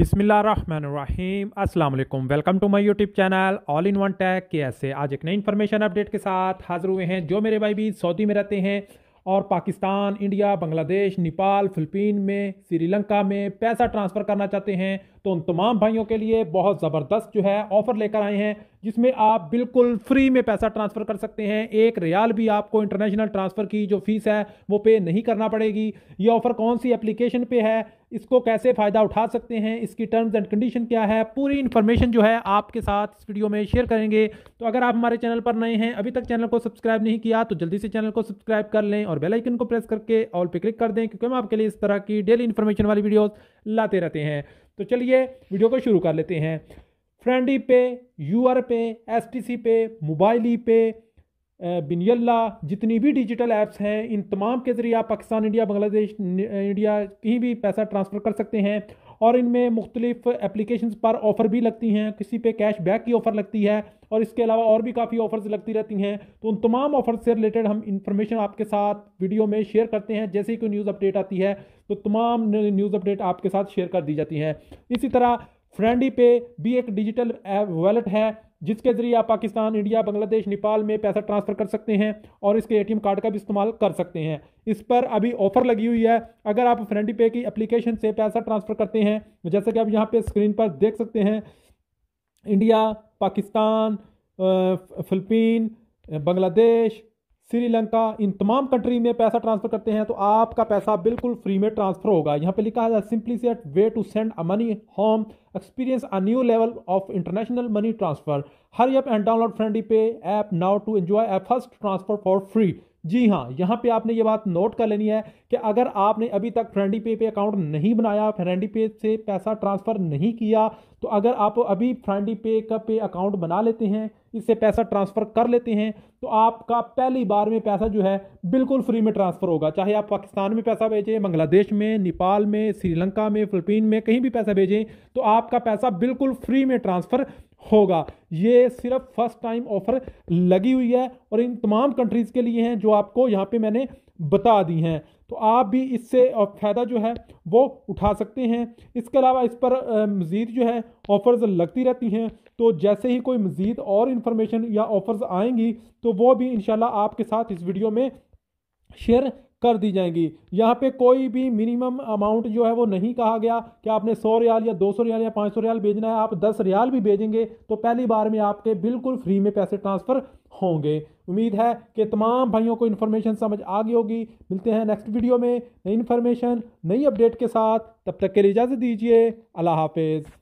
अस्सलाम वालेकुम welcome to my YouTube channel all in one tag के ऐसे आज एक नई इन्फॉर्मेशन अपडेट के साथ हाजिर हुए हैं जो मेरे भाई भी सऊदी में रहते हैं और पाकिस्तान इंडिया बांग्लादेश नेपाल फिलिपीन में श्रीलंका में पैसा ट्रांसफ़र करना चाहते हैं तो उन तमाम भाइयों के लिए बहुत ज़बरदस्त जो है ऑफ़र लेकर आए हैं जिसमें आप बिल्कुल फ्री में पैसा ट्रांसफ़र कर सकते हैं एक रियाल भी आपको इंटरनेशनल ट्रांसफ़र की जो फीस है वो पे नहीं करना पड़ेगी ये ऑफ़र कौन सी एप्लीकेशन पे है इसको कैसे फ़ायदा उठा सकते हैं इसकी टर्म्स एंड कंडीशन क्या है पूरी इन्फॉर्मेशन जो है आपके साथ इस वीडियो में शेयर करेंगे तो अगर आप हमारे चैनल पर नए हैं अभी तक चैनल को सब्सक्राइब नहीं किया तो जल्दी से चैनल को सब्सक्राइब कर लें और बेल आइकन को प्रेस करके ऑल पे क्लिक कर दें क्योंकि हम आपके लिए इस तरह की डेली इन्फॉर्मेशन वाली वीडियोज़ लाते रहते हैं तो चलिए वीडियो को शुरू कर लेते हैं friend E pay U R pay S T C pay mobile ई पे बिनयल्ला जितनी भी डिजिटल ऐप्स हैं इन तमाम के ज़रिए आप पाकिस्तान इंडिया बांग्लादेश इंडिया कहीं भी पैसा ट्रांसफ़र कर सकते हैं और इनमें मुख्तलिफ एप्लीकेशन पर ऑफ़र भी लगती हैं किसी पे कैश बैक की ऑफ़र लगती है और इसके अलावा और भी काफ़ी ऑफ़र्स लगती रहती हैं तो उन तमाम ऑफ़र से रिलेटेड हम इंफॉर्मेशन आपके साथ वीडियो में शेयर करते हैं जैसे ही कोई न्यूज़ अपडेट आती है तो तमाम न्यूज़ अपडेट आपके साथ शेयर कर दी जाती हैं इसी तरह फ्रेंडी पे भी एक डिजिटल वॉलेट है जिसके ज़रिए आप पाकिस्तान इंडिया बांग्लादेश नेपाल में पैसा ट्रांसफ़र कर सकते हैं और इसके एटीएम कार्ड का भी इस्तेमाल कर सकते हैं इस पर अभी ऑफ़र लगी हुई है अगर आप फ्रेंडी पे की एप्लीकेशन से पैसा ट्रांसफ़र करते हैं जैसे कि आप यहाँ पे स्क्रीन पर देख सकते हैं इंडिया पाकिस्तान फिलपीन बांग्लादेश श्रीलंका इन तमाम कंट्री में पैसा ट्रांसफ़र करते हैं तो आपका पैसा बिल्कुल फ्री में ट्रांसफ़र होगा यहाँ पे लिखा है simply set way to send a money home Experience a new level of international money transfer. Hurry up and download Friendly Pay app now to enjoy a first transfer for free. जी हाँ यहाँ पे आपने ये बात note कर लेनी है कि अगर आपने अभी तक फ्रेंडी पे पे अकाउंट नहीं बनाया फ्रेंडी पे से पैसा ट्रांसफ़र नहीं किया तो अगर आप अभी फ्रेंडी पे का पे अकाउंट बना लेते हैं इससे पैसा ट्रांसफ़र कर लेते हैं तो आपका पहली बार में पैसा जो है बिल्कुल फ्री में ट्रांसफ़र होगा चाहे आप पाकिस्तान में पैसा भेजें बांग्लादेश में नेपाल में श्रीलंका में फिलिपीन में कहीं भी पैसा भेजें तो आप आपका पैसा बिल्कुल फ्री में ट्रांसफ़र होगा ये सिर्फ फर्स्ट टाइम ऑफर लगी हुई है और इन तमाम कंट्रीज़ के लिए हैं जो आपको यहाँ पे मैंने बता दी हैं तो आप भी इससे फ़ायदा जो है वो उठा सकते हैं इसके अलावा इस पर मज़ीद जो है ऑफ़र्स लगती रहती हैं तो जैसे ही कोई मज़ीद और इन्फॉर्मेशन या ऑफ़र्स आएंगी तो वो भी इन आपके साथ इस वीडियो में शेयर कर दी जाएंगी यहाँ पे कोई भी मिनिमम अमाउंट जो है वो नहीं कहा गया कि आपने सौ रियाल या दो सौ रियाल या पाँच सौ रियाल भेजना है आप दस रियाल भी भेजेंगे तो पहली बार में आपके बिल्कुल फ्री में पैसे ट्रांसफ़र होंगे उम्मीद है कि तमाम भाइयों को इन्फॉर्मेशन समझ आ गई होगी मिलते हैं नेक्स्ट वीडियो में नई इन्फॉर्मेशन नई अपडेट के साथ तब तक के लिए इजाज़त दीजिए अल्लाह हाफिज़